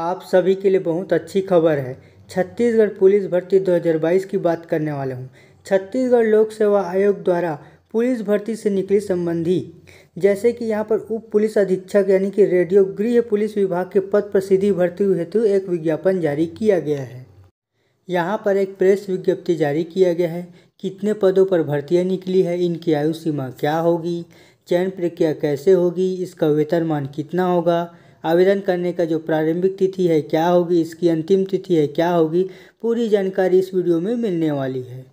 आप सभी के लिए बहुत अच्छी खबर है छत्तीसगढ़ पुलिस भर्ती 2022 की बात करने वाले हूँ छत्तीसगढ़ लोक सेवा आयोग द्वारा पुलिस भर्ती से निकली संबंधी जैसे कि यहाँ पर उप पुलिस अधीक्षक यानी कि रेडियो गृह पुलिस विभाग के पद पर सीधी भर्ती हेतु एक विज्ञापन जारी किया गया है यहाँ पर एक प्रेस विज्ञप्ति जारी किया गया है कितने पदों पर भर्तियाँ निकली है इनकी आयु सीमा क्या होगी चयन प्रक्रिया कैसे होगी इसका वेतनमान कितना होगा आवेदन करने का जो प्रारंभिक तिथि है क्या होगी इसकी अंतिम तिथि है क्या होगी पूरी जानकारी इस वीडियो में मिलने वाली है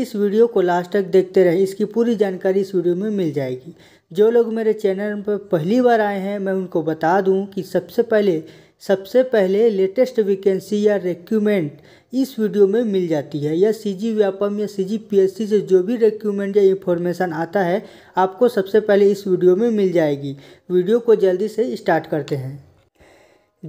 इस वीडियो को लास्ट तक देखते रहें इसकी पूरी जानकारी इस वीडियो में मिल जाएगी जो लोग मेरे चैनल पर पहली बार आए हैं मैं उनको बता दूं कि सबसे पहले सबसे पहले लेटेस्ट वैकेंसी या रिक्यूमेंट इस वीडियो में मिल जाती है या सी जी व्यापम या सी जी पी एस सी से जो भी रिक्यूमेंट या इन्फॉर्मेशन आता है आपको सबसे पहले इस वीडियो में मिल जाएगी वीडियो को जल्दी से स्टार्ट करते हैं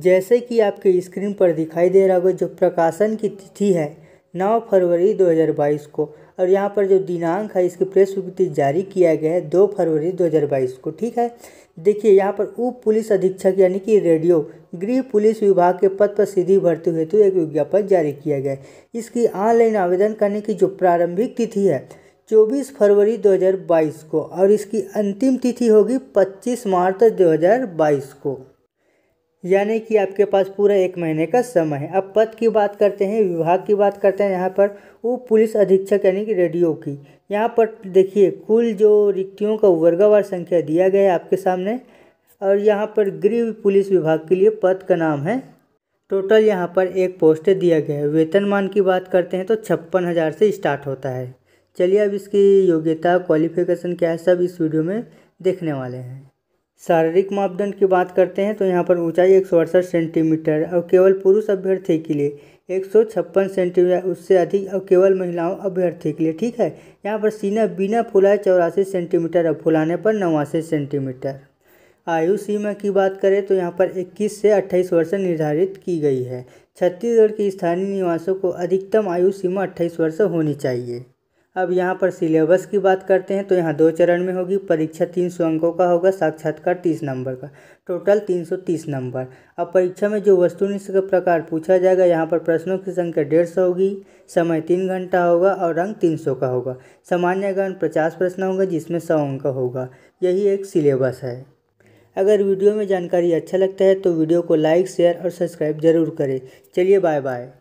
जैसे कि आपके स्क्रीन पर दिखाई दे रहा होगा जो प्रकाशन की तिथि है नौ फरवरी 2022 को और यहाँ पर जो दिनांक है इसकी प्रेस विज्ञप्ति जारी किया गया है दो फरवरी 2022 को ठीक है देखिए यहाँ पर उप पुलिस अधीक्षक यानी कि रेडियो गृह पुलिस विभाग के पद पर सीधी भर्ती हेतु एक विज्ञापन जारी किया गया है इसकी ऑनलाइन आवेदन करने की जो प्रारंभिक तिथि है 24 फरवरी 2022 को और इसकी अंतिम तिथि होगी 25 मार्च 2022 को यानी कि आपके पास पूरा एक महीने का समय है अब पद की बात करते हैं विभाग की बात करते हैं यहाँ पर वो पुलिस अधीक्षक यानी कि रेडियो की यहाँ पर देखिए कुल जो रिक्तियों का वर्गावार संख्या दिया गया है आपके सामने और यहाँ पर गृह पुलिस विभाग के लिए पद का नाम है टोटल यहाँ पर एक पोस्ट दिया गया है वेतनमान की बात करते हैं तो छप्पन हज़ार से स्टार्ट होता है चलिए अब इसकी योग्यता क्वालिफिकेशन क्या है सब इस वीडियो में देखने वाले हैं शारीरिक मापदंड की बात करते हैं तो यहाँ पर ऊंचाई एक सेंटीमीटर और केवल पुरुष अभ्यर्थी के लिए एक सौ छप्पन सेंटीमीटर उससे अधिक और केवल महिलाओं अभ्यर्थी के लिए ठीक है यहाँ पर सीना बिना फुलाए चौरासी सेंटीमीटर और फुलाने पर नवासी सेंटीमीटर आयु सीमा की बात करें तो यहाँ पर 21 से 28 वर्ष निर्धारित की गई है छत्तीसगढ़ के स्थानीय निवासों को अधिकतम आयु सीमा 28 वर्ष होनी चाहिए अब यहाँ पर सिलेबस की बात करते हैं तो यहाँ दो चरण में होगी परीक्षा तीन सौ अंकों का होगा साक्षात्कार तीस नंबर का टोटल तीन सौ तीस नंबर अब परीक्षा में जो वस्तुनिष्ठ का प्रकार पूछा जाएगा यहाँ पर प्रश्नों की संख्या डेढ़ सौ होगी समय तीन घंटा होगा और अंक तीन सौ का होगा सामान्य गण पचास प्रश्न होगा जिसमें सौ अंक होगा यही एक सिलेबस है अगर वीडियो में जानकारी अच्छा लगता है तो वीडियो को लाइक शेयर और सब्सक्राइब जरूर करें चलिए बाय बाय